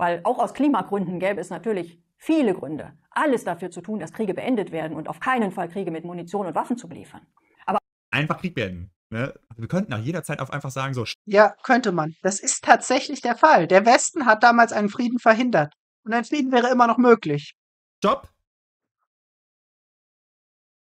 Weil auch aus Klimagründen gäbe es natürlich viele Gründe, alles dafür zu tun, dass Kriege beendet werden und auf keinen Fall Kriege mit Munition und Waffen zu beliefern. Aber einfach Krieg beenden. Ne? Also wir könnten nach jeder Zeit auf einfach sagen, so. Ja, könnte man. Das ist tatsächlich der Fall. Der Westen hat damals einen Frieden verhindert. Und ein Frieden wäre immer noch möglich. Stopp!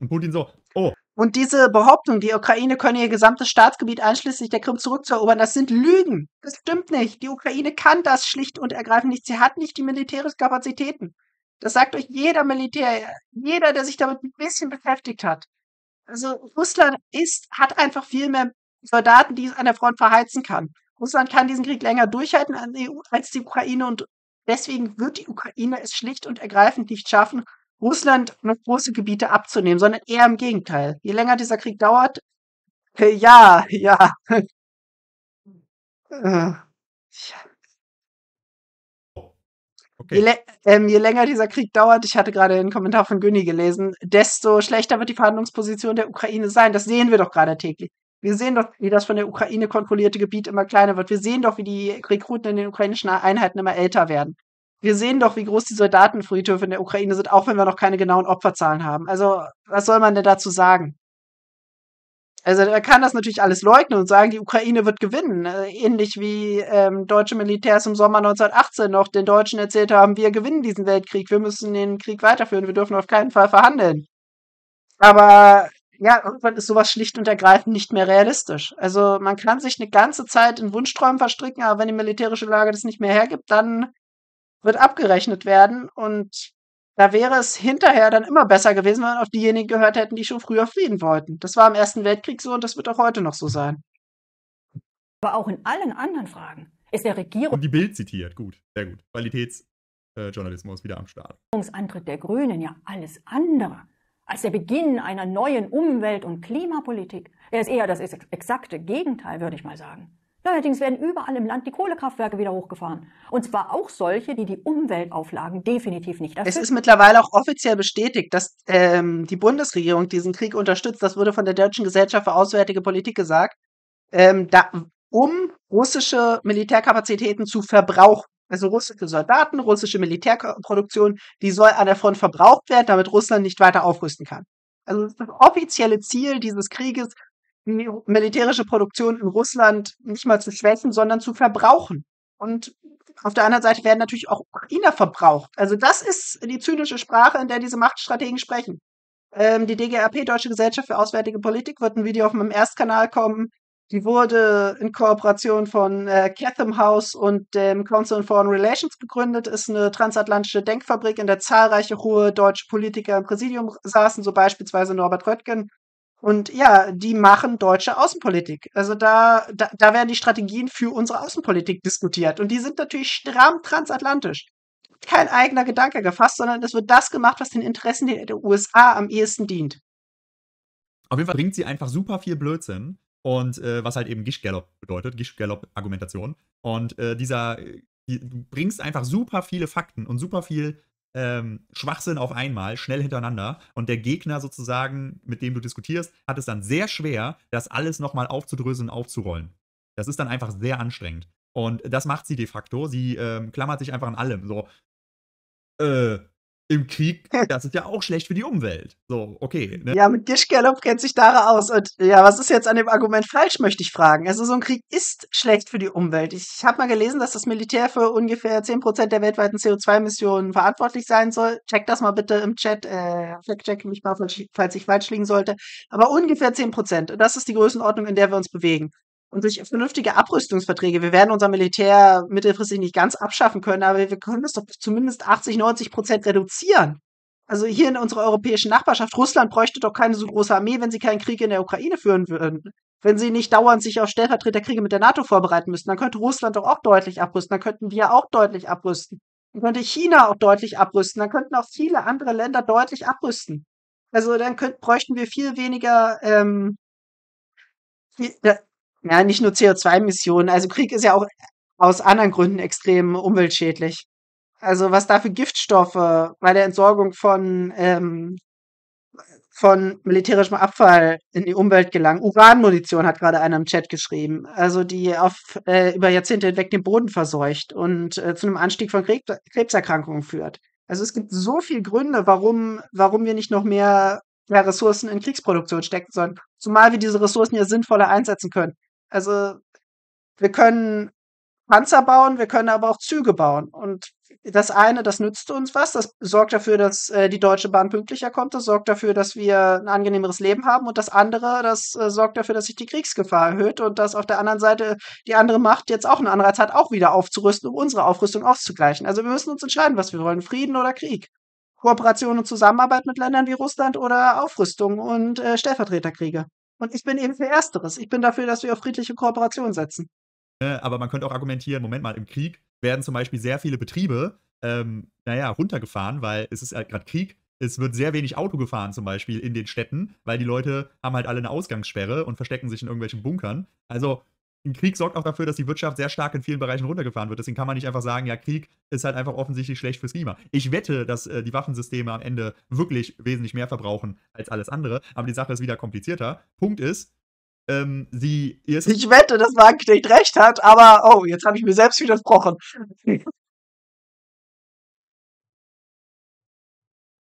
Und Putin so, oh, und diese Behauptung, die Ukraine könne ihr gesamtes Staatsgebiet einschließlich der Krim zurückzuerobern, das sind Lügen. Das stimmt nicht. Die Ukraine kann das schlicht und ergreifend nicht. Sie hat nicht die militärischen Kapazitäten. Das sagt euch jeder Militär, jeder, der sich damit ein bisschen beschäftigt hat. Also Russland ist, hat einfach viel mehr Soldaten, die es an der Front verheizen kann. Russland kann diesen Krieg länger durchhalten e als die Ukraine und deswegen wird die Ukraine es schlicht und ergreifend nicht schaffen, Russland noch große Gebiete abzunehmen, sondern eher im Gegenteil. Je länger dieser Krieg dauert, äh, ja, ja. Äh, okay. Je, ähm, je, länger dieser Krieg dauert, ich hatte gerade einen Kommentar von Günni gelesen, desto schlechter wird die Verhandlungsposition der Ukraine sein. Das sehen wir doch gerade täglich. Wir sehen doch, wie das von der Ukraine kontrollierte Gebiet immer kleiner wird. Wir sehen doch, wie die Rekruten in den ukrainischen Einheiten immer älter werden wir sehen doch, wie groß die Soldatenfriedhöfe in der Ukraine sind, auch wenn wir noch keine genauen Opferzahlen haben. Also, was soll man denn dazu sagen? Also, er kann das natürlich alles leugnen und sagen, die Ukraine wird gewinnen. Äh, ähnlich wie ähm, deutsche Militärs im Sommer 1918 noch den Deutschen erzählt haben, wir gewinnen diesen Weltkrieg, wir müssen den Krieg weiterführen, wir dürfen auf keinen Fall verhandeln. Aber ja, irgendwann ist sowas schlicht und ergreifend nicht mehr realistisch. Also man kann sich eine ganze Zeit in Wunschträumen verstricken, aber wenn die militärische Lage das nicht mehr hergibt, dann wird abgerechnet werden und da wäre es hinterher dann immer besser gewesen, wenn man auf diejenigen gehört hätten, die schon früher fliehen wollten. Das war im Ersten Weltkrieg so und das wird auch heute noch so sein. Aber auch in allen anderen Fragen ist der Regierung. Die Bild zitiert, gut, sehr gut. Qualitätsjournalismus äh, wieder am Start. Regierungsantritt der Grünen ja alles andere als der Beginn einer neuen Umwelt- und Klimapolitik. Er ist eher das exakte Gegenteil, würde ich mal sagen. Neuerdings werden überall im Land die Kohlekraftwerke wieder hochgefahren. Und zwar auch solche, die die Umweltauflagen definitiv nicht erfüllen. Es ist mittlerweile auch offiziell bestätigt, dass ähm, die Bundesregierung diesen Krieg unterstützt. Das wurde von der Deutschen Gesellschaft für Auswärtige Politik gesagt, ähm, da, um russische Militärkapazitäten zu verbrauchen. Also russische Soldaten, russische Militärproduktion, die soll an der Front verbraucht werden, damit Russland nicht weiter aufrüsten kann. Also das offizielle Ziel dieses Krieges die militärische Produktion in Russland nicht mal zu schwächen, sondern zu verbrauchen. Und auf der anderen Seite werden natürlich auch Ukrainer verbraucht. Also das ist die zynische Sprache, in der diese Machtstrategen sprechen. Ähm, die DGAP, Deutsche Gesellschaft für Auswärtige Politik, wird ein Video auf meinem Erstkanal kommen. Die wurde in Kooperation von äh, Chatham House und dem Council on Foreign Relations gegründet, ist eine transatlantische Denkfabrik, in der zahlreiche hohe deutsche Politiker im Präsidium saßen, so beispielsweise Norbert Röttgen, und ja, die machen deutsche Außenpolitik. Also da, da, da werden die Strategien für unsere Außenpolitik diskutiert. Und die sind natürlich stramm transatlantisch. Kein eigener Gedanke gefasst, sondern es wird das gemacht, was den Interessen der USA am ehesten dient. Auf jeden Fall bringt sie einfach super viel Blödsinn. Und äh, was halt eben Gischgallop bedeutet, Gischgallop-Argumentation. Und äh, dieser, äh, die, du bringst einfach super viele Fakten und super viel ähm, Schwachsinn auf einmal, schnell hintereinander. Und der Gegner sozusagen, mit dem du diskutierst, hat es dann sehr schwer, das alles nochmal aufzudröseln, und aufzurollen. Das ist dann einfach sehr anstrengend. Und das macht sie de facto. Sie ähm, klammert sich einfach an allem. So, äh, im Krieg, das ist ja auch schlecht für die Umwelt. So, okay. Ne? Ja, mit Gischkerlob kennt sich Dara aus. Und ja, was ist jetzt an dem Argument falsch, möchte ich fragen. Also so ein Krieg ist schlecht für die Umwelt. Ich habe mal gelesen, dass das Militär für ungefähr 10% der weltweiten CO2-Emissionen verantwortlich sein soll. Check das mal bitte im Chat. Äh, check mich mal, falls ich falsch liegen sollte. Aber ungefähr 10%. Und das ist die Größenordnung, in der wir uns bewegen und sich vernünftige Abrüstungsverträge. Wir werden unser Militär mittelfristig nicht ganz abschaffen können, aber wir können es doch zumindest 80, 90 Prozent reduzieren. Also hier in unserer europäischen Nachbarschaft, Russland bräuchte doch keine so große Armee, wenn sie keinen Krieg in der Ukraine führen würden. Wenn sie nicht dauernd sich auf Stellvertreterkriege mit der NATO vorbereiten müssten, dann könnte Russland doch auch deutlich abrüsten, dann könnten wir auch deutlich abrüsten. Dann könnte China auch deutlich abrüsten, dann könnten auch viele andere Länder deutlich abrüsten. Also dann könnt, bräuchten wir viel weniger ähm, viel, ja, nicht nur CO2-Emissionen. Also Krieg ist ja auch aus anderen Gründen extrem umweltschädlich. Also was da für Giftstoffe bei der Entsorgung von, ähm, von militärischem Abfall in die Umwelt gelangen. Uranmunition hat gerade einer im Chat geschrieben. Also die auf, äh, über Jahrzehnte hinweg den Boden verseucht und äh, zu einem Anstieg von Krebs Krebserkrankungen führt. Also es gibt so viele Gründe, warum, warum wir nicht noch mehr, mehr Ressourcen in Kriegsproduktion stecken sollen. Zumal wir diese Ressourcen ja sinnvoller einsetzen können. Also wir können Panzer bauen, wir können aber auch Züge bauen. Und das eine, das nützt uns was, das sorgt dafür, dass äh, die Deutsche Bahn pünktlicher kommt, das sorgt dafür, dass wir ein angenehmeres Leben haben und das andere, das äh, sorgt dafür, dass sich die Kriegsgefahr erhöht und dass auf der anderen Seite die andere Macht jetzt auch einen Anreiz hat, auch wieder aufzurüsten, um unsere Aufrüstung auszugleichen. Also wir müssen uns entscheiden, was wir wollen, Frieden oder Krieg. Kooperation und Zusammenarbeit mit Ländern wie Russland oder Aufrüstung und äh, Stellvertreterkriege. Und ich bin eben für Ersteres. Ich bin dafür, dass wir auf friedliche Kooperation setzen. Ne, aber man könnte auch argumentieren, Moment mal, im Krieg werden zum Beispiel sehr viele Betriebe, ähm, naja, runtergefahren, weil es ist halt gerade Krieg. Es wird sehr wenig Auto gefahren zum Beispiel in den Städten, weil die Leute haben halt alle eine Ausgangssperre und verstecken sich in irgendwelchen Bunkern. Also ein Krieg sorgt auch dafür, dass die Wirtschaft sehr stark in vielen Bereichen runtergefahren wird. Deswegen kann man nicht einfach sagen, ja, Krieg ist halt einfach offensichtlich schlecht fürs Klima. Ich wette, dass äh, die Waffensysteme am Ende wirklich wesentlich mehr verbrauchen als alles andere. Aber die Sache ist wieder komplizierter. Punkt ist, ähm, sie. Ist ich wette, dass Wagenknecht recht hat, aber oh, jetzt habe ich mir selbst widersprochen. ist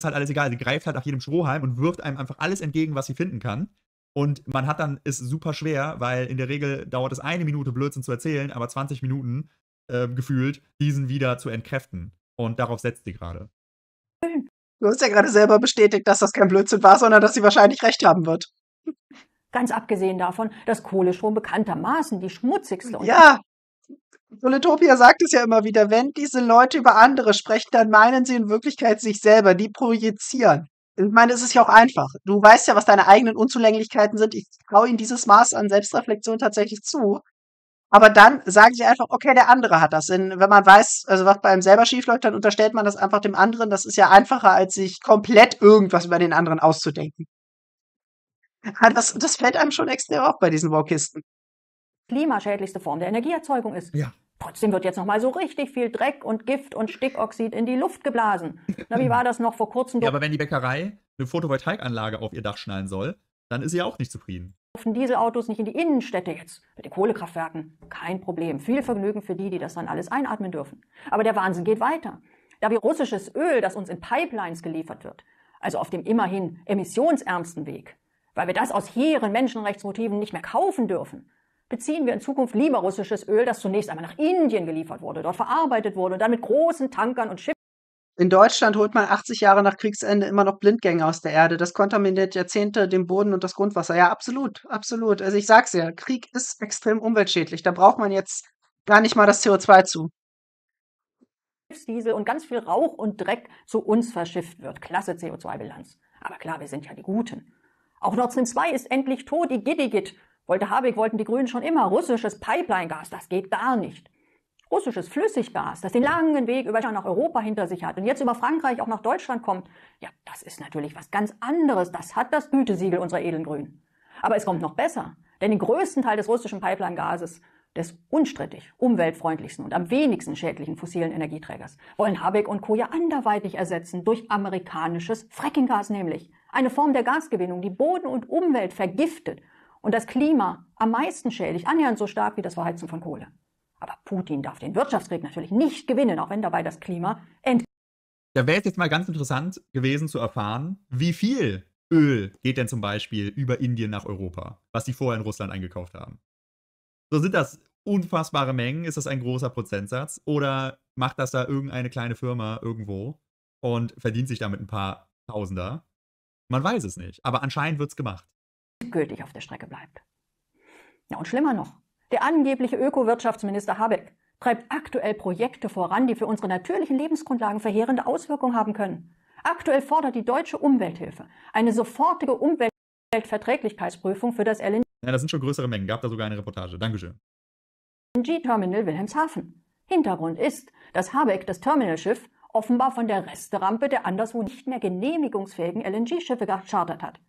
halt alles egal. Sie greift halt nach jedem Strohhalm und wirft einem einfach alles entgegen, was sie finden kann. Und man hat dann, ist super schwer, weil in der Regel dauert es eine Minute Blödsinn zu erzählen, aber 20 Minuten äh, gefühlt, diesen wieder zu entkräften. Und darauf setzt sie gerade. Hm. Du hast ja gerade selber bestätigt, dass das kein Blödsinn war, sondern dass sie wahrscheinlich recht haben wird. Ganz abgesehen davon, dass Kohle schon bekanntermaßen die schmutzigste und Ja, Soletopia sagt es ja immer wieder, wenn diese Leute über andere sprechen, dann meinen sie in Wirklichkeit sich selber, die projizieren ich meine, es ist ja auch einfach. Du weißt ja, was deine eigenen Unzulänglichkeiten sind. Ich traue ihnen dieses Maß an Selbstreflexion tatsächlich zu. Aber dann sagen sie einfach, okay, der andere hat das. Denn wenn man weiß, also was bei einem selber schief läuft, dann unterstellt man das einfach dem anderen. Das ist ja einfacher, als sich komplett irgendwas über den anderen auszudenken. Ah, das, das fällt einem schon extrem auf bei diesen Walkisten. Klimaschädlichste Form der Energieerzeugung ist. Ja. Trotzdem wird jetzt noch mal so richtig viel Dreck und Gift und Stickoxid in die Luft geblasen. Na, wie war das noch vor kurzem? Ja, aber wenn die Bäckerei eine Photovoltaikanlage auf ihr Dach schnallen soll, dann ist sie auch nicht zufrieden. Dürfen Dieselautos nicht in die Innenstädte jetzt? Mit den Kohlekraftwerken? Kein Problem. Viel Vergnügen für die, die das dann alles einatmen dürfen. Aber der Wahnsinn geht weiter. Da wir russisches Öl, das uns in Pipelines geliefert wird, also auf dem immerhin emissionsärmsten Weg, weil wir das aus hehren Menschenrechtsmotiven nicht mehr kaufen dürfen, beziehen wir in Zukunft lieber russisches Öl, das zunächst einmal nach Indien geliefert wurde, dort verarbeitet wurde und dann mit großen Tankern und Schiffen. In Deutschland holt man 80 Jahre nach Kriegsende immer noch Blindgänge aus der Erde. Das kontaminiert Jahrzehnte den Boden und das Grundwasser. Ja, absolut, absolut. Also ich sag's ja, Krieg ist extrem umweltschädlich. Da braucht man jetzt gar nicht mal das CO2 zu. Diesel und ganz viel Rauch und Dreck zu uns verschifft wird. Klasse CO2-Bilanz. Aber klar, wir sind ja die Guten. Auch Nord Stream 2 ist endlich tot, Die Igidigit. Wollte Habeck, wollten die Grünen schon immer russisches Pipeline-Gas, das geht gar nicht. Russisches Flüssiggas, das den langen Weg über nach Europa hinter sich hat und jetzt über Frankreich auch nach Deutschland kommt, ja, das ist natürlich was ganz anderes. Das hat das Gütesiegel unserer edlen Grünen. Aber es kommt noch besser, denn den größten Teil des russischen Pipeline-Gases des unstrittig umweltfreundlichsten und am wenigsten schädlichen fossilen Energieträgers wollen Habeck und Co. ja anderweitig ersetzen durch amerikanisches Fracking-Gas nämlich. Eine Form der Gasgewinnung, die Boden und Umwelt vergiftet und das Klima am meisten schädigt, annähernd so stark wie das Verheizen von Kohle. Aber Putin darf den Wirtschaftskrieg natürlich nicht gewinnen, auch wenn dabei das Klima ent. Da wäre es jetzt mal ganz interessant gewesen zu erfahren, wie viel Öl geht denn zum Beispiel über Indien nach Europa, was die vorher in Russland eingekauft haben. So sind das unfassbare Mengen, ist das ein großer Prozentsatz oder macht das da irgendeine kleine Firma irgendwo und verdient sich damit ein paar Tausender? Man weiß es nicht, aber anscheinend wird es gemacht endgültig auf der Strecke bleibt. Ja, und schlimmer noch, der angebliche Ökowirtschaftsminister Habeck treibt aktuell Projekte voran, die für unsere natürlichen Lebensgrundlagen verheerende Auswirkungen haben können. Aktuell fordert die deutsche Umwelthilfe eine sofortige Umweltverträglichkeitsprüfung für das LNG. Ja, das sind schon größere Mengen. Gab da sogar eine Reportage. Dankeschön. LNG-Terminal Wilhelmshaven. Hintergrund ist, dass Habeck das Terminalschiff offenbar von der Resterampe der anderswo nicht mehr genehmigungsfähigen LNG-Schiffe gechartert hat.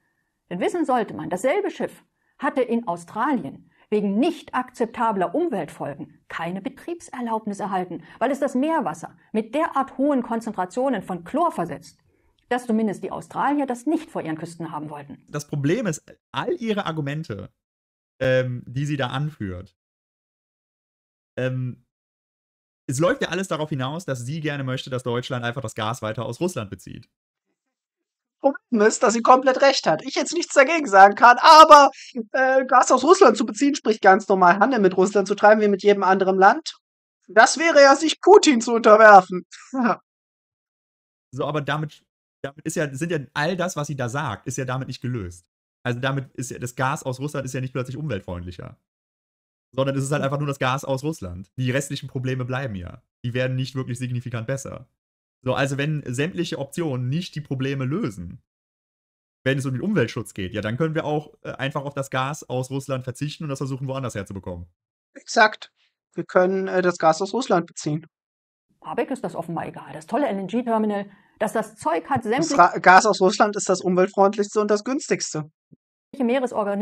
Denn wissen sollte man, dasselbe Schiff hatte in Australien wegen nicht akzeptabler Umweltfolgen keine Betriebserlaubnis erhalten, weil es das Meerwasser mit derart hohen Konzentrationen von Chlor versetzt, dass zumindest die Australier das nicht vor ihren Küsten haben wollten. Das Problem ist, all ihre Argumente, ähm, die sie da anführt, ähm, es läuft ja alles darauf hinaus, dass sie gerne möchte, dass Deutschland einfach das Gas weiter aus Russland bezieht. Problem ist, dass sie komplett recht hat. Ich jetzt nichts dagegen sagen kann, aber äh, Gas aus Russland zu beziehen, sprich ganz normal Handel mit Russland zu treiben, wie mit jedem anderen Land, das wäre ja sich Putin zu unterwerfen. so, aber damit, damit ist ja, sind ja all das, was sie da sagt, ist ja damit nicht gelöst. Also damit ist ja das Gas aus Russland ist ja nicht plötzlich umweltfreundlicher. Sondern es ist halt einfach nur das Gas aus Russland. Die restlichen Probleme bleiben ja. Die werden nicht wirklich signifikant besser. So, also wenn sämtliche Optionen nicht die Probleme lösen, wenn es um den Umweltschutz geht, ja, dann können wir auch äh, einfach auf das Gas aus Russland verzichten und das versuchen, woanders herzubekommen. Exakt. Wir können äh, das Gas aus Russland beziehen. Habeck ist das offenbar egal. Das tolle LNG-Terminal, das das Zeug hat, sämtliche... Gas aus Russland ist das umweltfreundlichste und das günstigste. Meeresorganismen